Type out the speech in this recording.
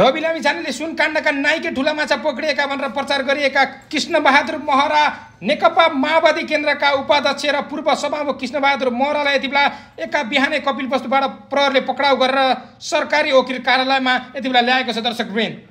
रवि लामी छानेले काण्डका Nike ठुला माछा पक्रिएका भनेर प्रचार गरिएका कृष्णबहादुर महरा नेकपा माओवादी केन्द्रका उपाध्यक्ष र पूर्व सभामुख कृष्णबहादुर महरालाई यति बेला एका बिहानै कपिल वस्तुबाट प्रहरले पक्राउ गरेर सरकारी वकिल कार्यालयमा यति बेला ल्याएको छ दर्शक